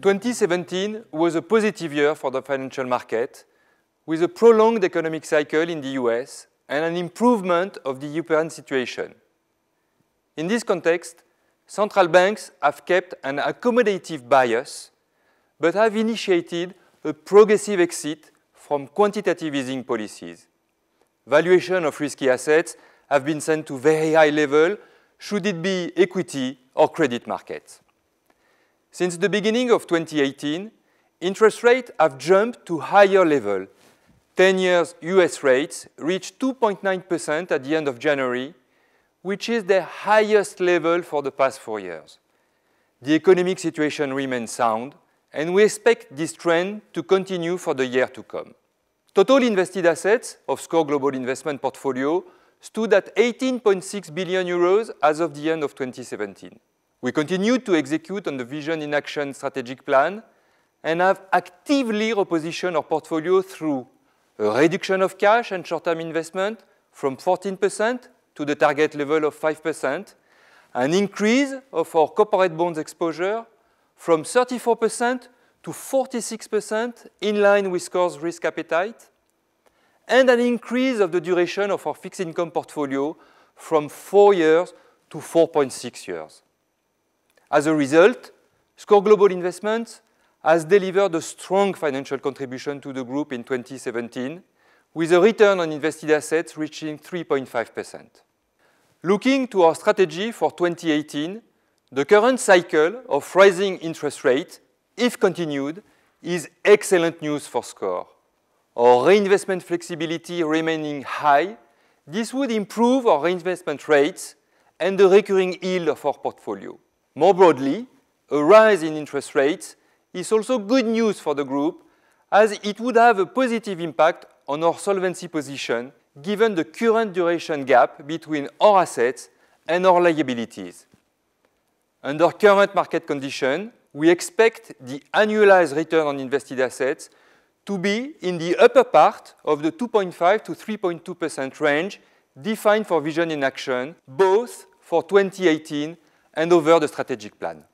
2017 was a positive year for the financial market, with a prolonged economic cycle in the US and an improvement of the European situation. In this context, central banks have kept an accommodative bias, but have initiated a progressive exit from quantitative easing policies. Valuation of risky assets have been sent to very high level, should it be equity or credit markets. Since the beginning of 2018, interest rates have jumped to higher level. 10 years US rates reached 2.9% at the end of January, which is the highest level for the past four years. The economic situation remains sound, and we expect this trend to continue for the year to come. Total invested assets of SCOR Global Investment Portfolio stood at 18.6 billion euros as of the end of 2017. We continue to execute on the Vision in Action strategic plan and have actively repositioned our portfolio through a reduction of cash and short-term investment from 14% to the target level of 5%, an increase of our corporate bonds exposure from 34% to 46%, in line with core's risk appetite, and an increase of the duration of our fixed income portfolio from 4 years to 4.6 years. As a result, SCORE Global Investments has delivered a strong financial contribution to the group in 2017, with a return on invested assets reaching 3.5%. Looking to our strategy for 2018, the current cycle of rising interest rates, if continued, is excellent news for SCORE. Our reinvestment flexibility remaining high, this would improve our reinvestment rates and the recurring yield of our portfolio. More broadly, a rise in interest rates is also good news for the group as it would have a positive impact on our solvency position given the current duration gap between our assets and our liabilities. Under current market conditions, we expect the annualized return on invested assets to be in the upper part of the 2.5 to 3.2% range defined for Vision in Action, both for 2018 over de Strategic Plan.